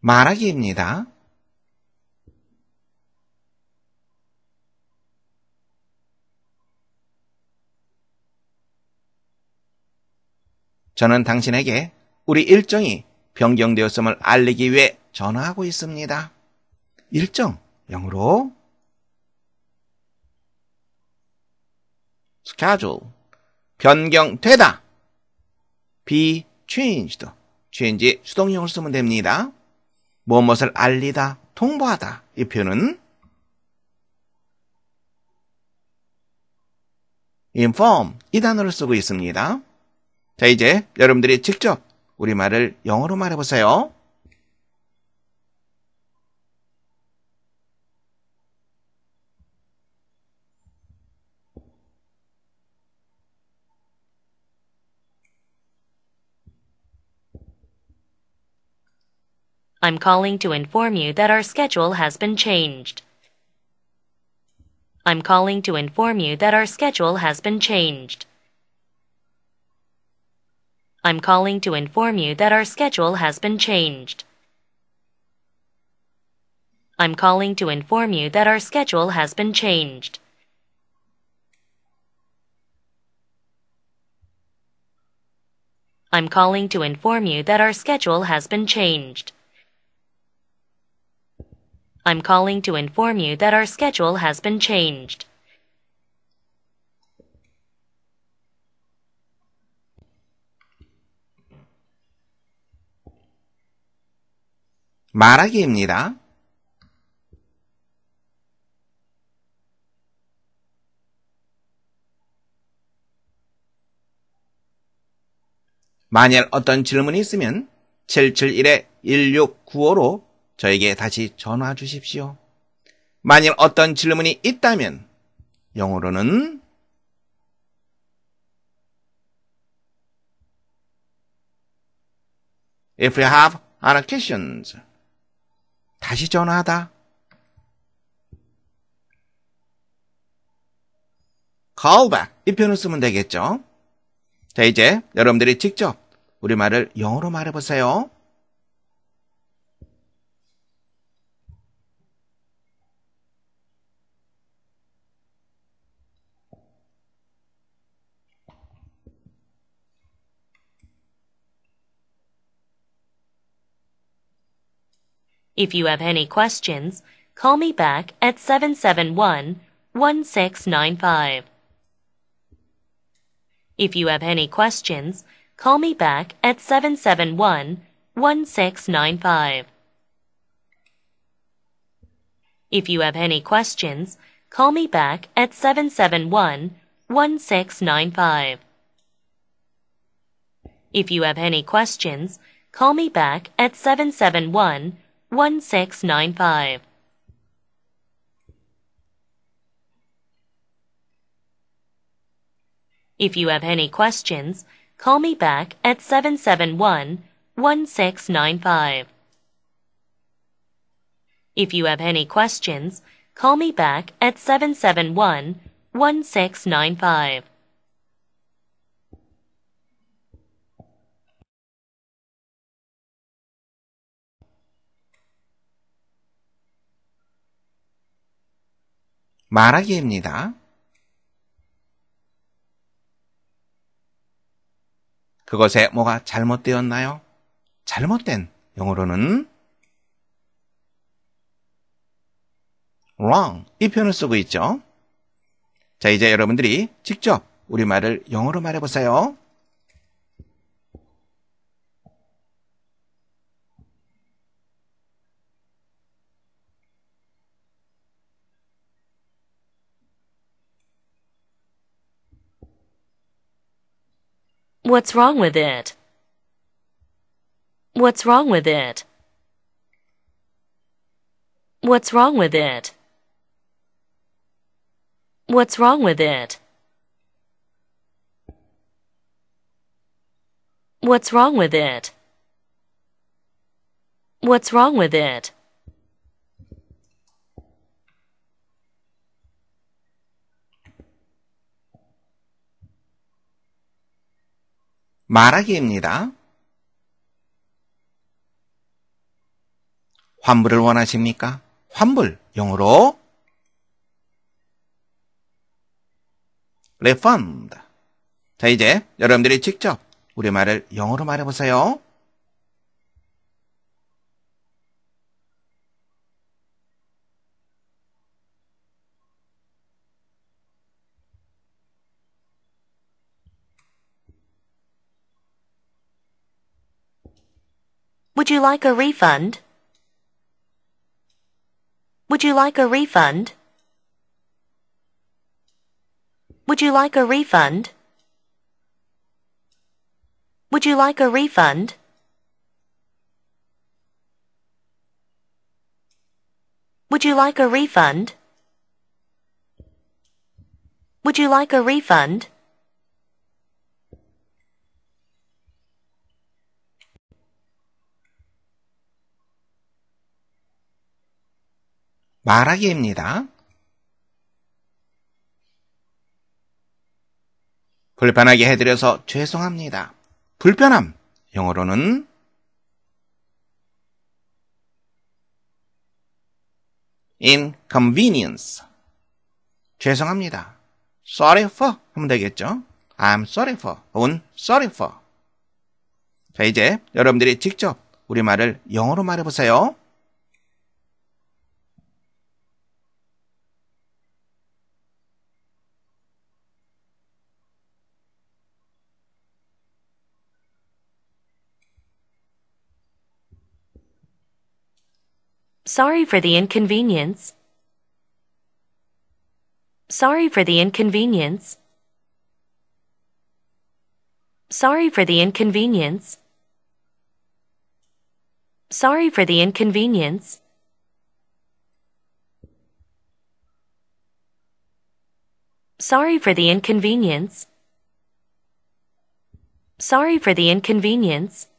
말하기입니다. 저는 당신에게 우리 일정이 변경되었음을 알리기 위해 전화하고 있습니다. 일정, 영어로 schedule, 변경되다, be changed, change 수동형을 쓰면 됩니다. 무엇을 알리다, 통보하다. 이 표현은 inform 이 단어를 쓰고 있습니다. 자, 이제 여러분들이 직접 우리말을 영어로 말해보세요. I'm calling to inform you that our schedule has been changed. I'm calling to inform you that our schedule has been changed. I'm calling to inform you that our schedule has been changed. I'm calling to inform you that our schedule has been changed. I'm calling to inform you that our schedule has been changed. I'm calling to inform you that our schedule has been changed. 말하기입니다. 만일 어떤 질문이 있으면 771-1695로 저에게 다시 전화 주십시오. 만일 어떤 질문이 있다면 영어로는 If you have other questions, 다시 전화하다. call back 이 표현을 쓰면 되겠죠. 자, 이제 여러분들이 직접 우리말을 영어로 말해보세요. If you have any questions, call me back at 771-1695. If you have any questions, call me back at 771-1695. If you have any questions, call me back at 771-1695. If you have any questions, call me back at 771 1695. If you have any questions, call me back at 771 1695. If you have any questions, call me back at 771 1695. 말하기입니다. 그것에 뭐가 잘못되었나요? 잘못된 영어로는 wrong 이 표현을 쓰고 있죠. 자, 이제 여러분들이 직접 우리말을 영어로 말해보세요. What's wrong with it? What's wrong with it? What's wrong with it? What's wrong with it? What's wrong with it? What's wrong with it? 말하기입니다. 환불을 원하십니까? 환불, 영어로 refund. 자, 이제 여러분들이 직접 우리말을 영어로 말해보세요. Would you like a refund? Would you like a refund? Would you like a refund? Would you like a refund? Would you like a refund? Would you like a refund? 말하기입니다. 불편하게 해드려서 죄송합니다. 불편함, 영어로는 inconvenience. 죄송합니다. sorry for 하면 되겠죠? I'm sorry for 혹은 sorry for. 자, 이제 여러분들이 직접 우리말을 영어로 말해보세요. Sorry for the inconvenience. Sorry for the inconvenience. Sorry for the inconvenience. Sorry for the inconvenience. Sorry for the inconvenience. Sorry for the inconvenience.